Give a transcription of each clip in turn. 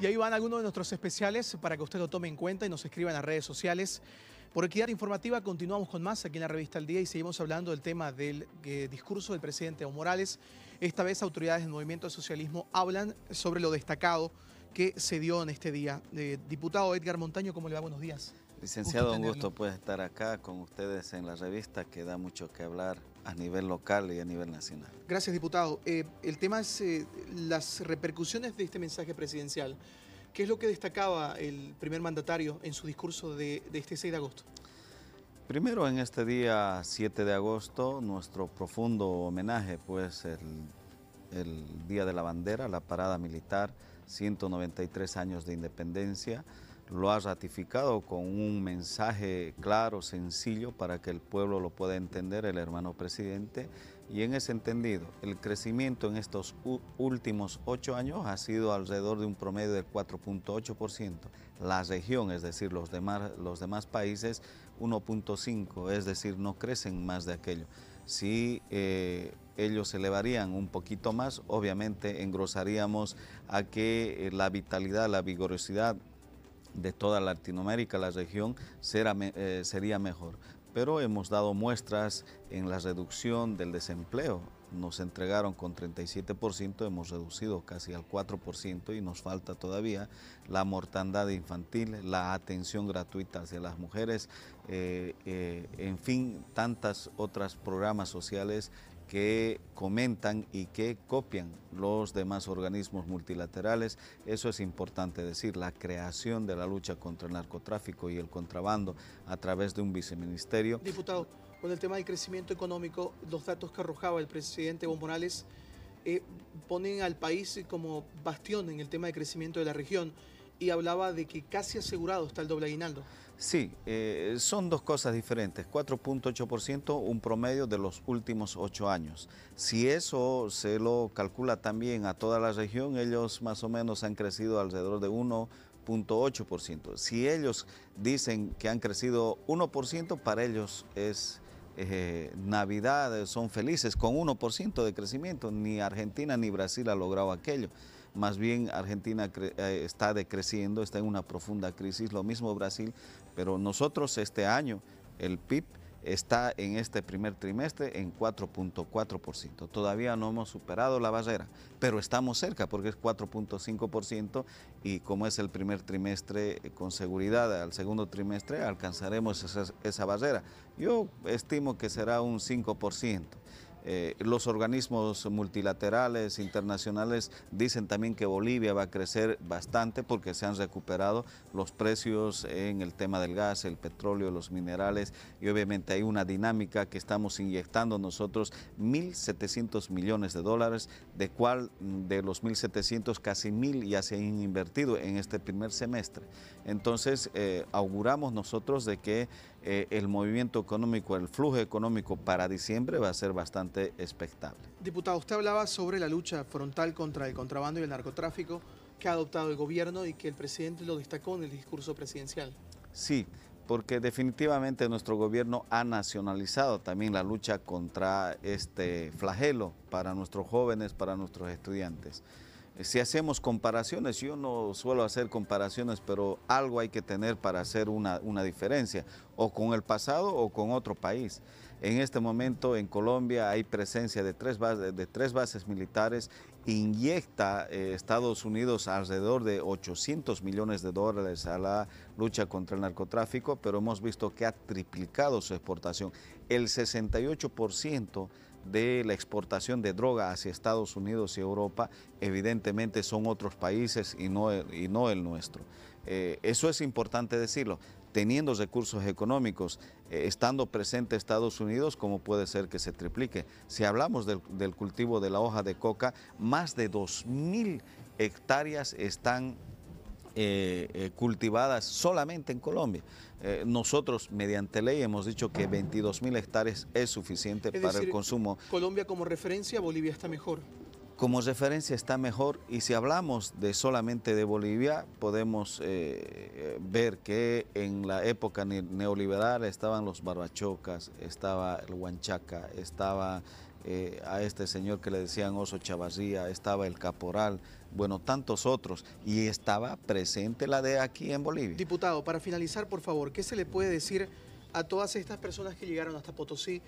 Y ahí van algunos de nuestros especiales para que usted lo tome en cuenta y nos escriban en las redes sociales. Por Equidad Informativa continuamos con más aquí en la revista El Día y seguimos hablando del tema del eh, discurso del presidente Evo Morales. Esta vez autoridades del movimiento de socialismo hablan sobre lo destacado que se dio en este día. Eh, diputado Edgar Montaño, ¿cómo le va? Buenos días. Licenciado, un gusto pues estar acá con ustedes en la revista que da mucho que hablar a nivel local y a nivel nacional. Gracias, diputado. Eh, el tema es eh, las repercusiones de este mensaje presidencial. ¿Qué es lo que destacaba el primer mandatario en su discurso de, este 6 de agosto? Primero, en este día 7 de agosto, nuestro profundo homenaje, pues el Día de la Bandera, la Parada Militar, 193 años de independencia, lo ha ratificado con un mensaje claro, sencillo, para que el pueblo lo pueda entender, el hermano presidente. Y en ese entendido, el crecimiento en estos últimos ocho años ha sido alrededor de un promedio del 4.8%. La región, es decir, los demás, los demás países, 1.5%, es decir, no crecen más de aquello. Si eh, ellos se elevarían un poquito más, obviamente engrosaríamos a que eh, la vitalidad, la vigorosidad de toda Latinoamérica, la región, eh, sería mejor. Pero hemos dado muestras en la reducción del desempleo. Nos entregaron con 37%, hemos reducido casi al 4% y nos falta todavía la mortandad infantil, la atención gratuita hacia las mujeres, eh, eh, en fin, tantas otras programas sociales que comentan y que copian los demás organismos multilaterales. Eso es importante decir, la creación de la lucha contra el narcotráfico y el contrabando a través de un viceministerio. Diputado, con el tema del crecimiento económico, los datos que arrojaba el presidente Evo Morales eh, ponen al país como bastión en el tema de crecimiento de la región y hablaba de que casi asegurado está el doble aguinaldo. Sí, eh, son dos cosas diferentes. 4.8%, un promedio de los últimos ocho años. Si eso se lo calcula también a toda la región, ellos más o menos han crecido alrededor de 1.8%. Si ellos dicen que han crecido 1%, para ellos es eh, Navidad, son felices con 1% de crecimiento. Ni Argentina ni Brasil ha logrado aquello. Más bien Argentina eh, está decreciendo, está en una profunda crisis, lo mismo Brasil, pero nosotros este año el PIB está en este primer trimestre en 4.4%. Todavía no hemos superado la barrera, pero estamos cerca porque es 4.5% y como es el primer trimestre, eh, con seguridad al segundo trimestre alcanzaremos esa, barrera. Yo estimo que será un 5%. Eh, los organismos multilaterales, internacionales, dicen también que Bolivia va a crecer bastante porque se han recuperado los precios en el tema del gas, el petróleo, los minerales y obviamente hay una dinámica que estamos inyectando nosotros 1.700 millones de dólares, de cual de los 1.700 casi 1.000 ya se han invertido en este primer semestre. Entonces eh, auguramos nosotros de que eh, el movimiento económico, el flujo económico para diciembre va a ser bastante expectable. Diputado, usted hablaba sobre la lucha frontal contra el contrabando y el narcotráfico que ha adoptado el gobierno y que el presidente lo destacó en el discurso presidencial. Sí, porque definitivamente nuestro gobierno ha nacionalizado también la lucha contra este flagelo para nuestros jóvenes, para nuestros estudiantes si hacemos comparaciones, yo no suelo hacer comparaciones, pero algo hay que tener para hacer una, una, diferencia, o con el pasado o con otro país. En este momento en Colombia hay presencia de tres, bases, de tres bases militares, inyecta eh, Estados Unidos alrededor de 800 millones de dólares a la lucha contra el narcotráfico, pero hemos visto que ha triplicado su exportación. El 68% de la exportación de droga hacia Estados Unidos y Europa, evidentemente son otros países y no, y no el nuestro. Eh, eso es importante decirlo. Teniendo recursos económicos, eh, estando presente Estados Unidos, ¿cómo puede ser que se triplique? Si hablamos del, del cultivo de la hoja de coca, más de 2.000 hectáreas están eh, eh, cultivadas solamente en Colombia. Eh, nosotros, mediante ley, hemos dicho que 22 mil hectáreas es suficiente para el consumo. Colombia como referencia, Bolivia está mejor. Como referencia está mejor y si hablamos de solamente de Bolivia, podemos ver que en la época neoliberal estaban los barbachocas, estaba el huanchaca, estaba eh, a este señor que le decían Oso Chavarría, estaba el Caporal, bueno, tantos otros, y estaba presente la de aquí en Bolivia. Diputado, para finalizar, por favor, ¿qué se le puede decir a todas estas personas que llegaron hasta Potosí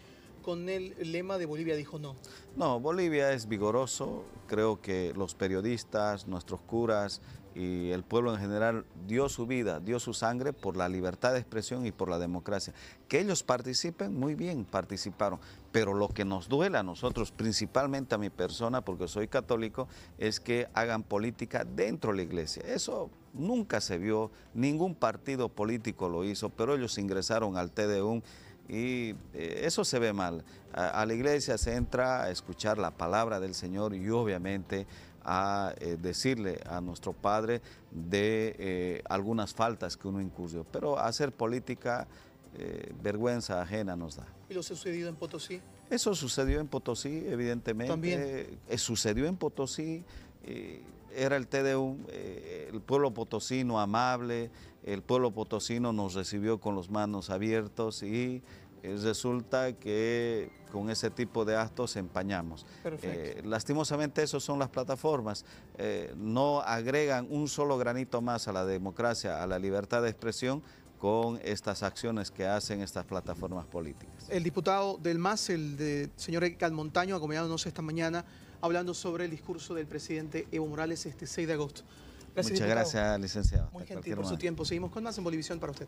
con el lema de Bolivia dijo no? No, Bolivia es vigoroso, creo que los periodistas, nuestros curas, y el pueblo en general dio su vida, dio su sangre por la libertad de expresión y por la democracia. Que ellos participen, muy bien, participaron, pero lo que nos duele a nosotros, principalmente a mi persona, porque soy católico, es que hagan política dentro de la iglesia. Eso nunca se vio, ningún partido político lo hizo, pero ellos ingresaron al TDU y eh, eso se ve mal. A, la iglesia se entra a escuchar la palabra del Señor y obviamente a eh, decirle a nuestro padre de eh, algunas faltas que uno incurrió, pero hacer política eh, vergüenza ajena nos da. ¿Y lo sucedido en Potosí? Eso sucedió en Potosí, evidentemente. También. sucedió en Potosí era el TDU, el pueblo potosino amable, el pueblo potosino nos recibió con los manos abiertos y eh, resulta que con ese tipo de actos empañamos. Eh, lastimosamente, esas son las plataformas. Eh, no agregan un solo granito más a la democracia, a la libertad de expresión, con estas acciones que hacen estas plataformas políticas. El diputado del MAS, el de, señor Calmontaño, acompañándonos esta mañana, hablando sobre el discurso del presidente Evo Morales este 6 de agosto. Muchas gracias, licenciado. Muy gentil por su tiempo. Seguimos con más en Bolivisión para usted.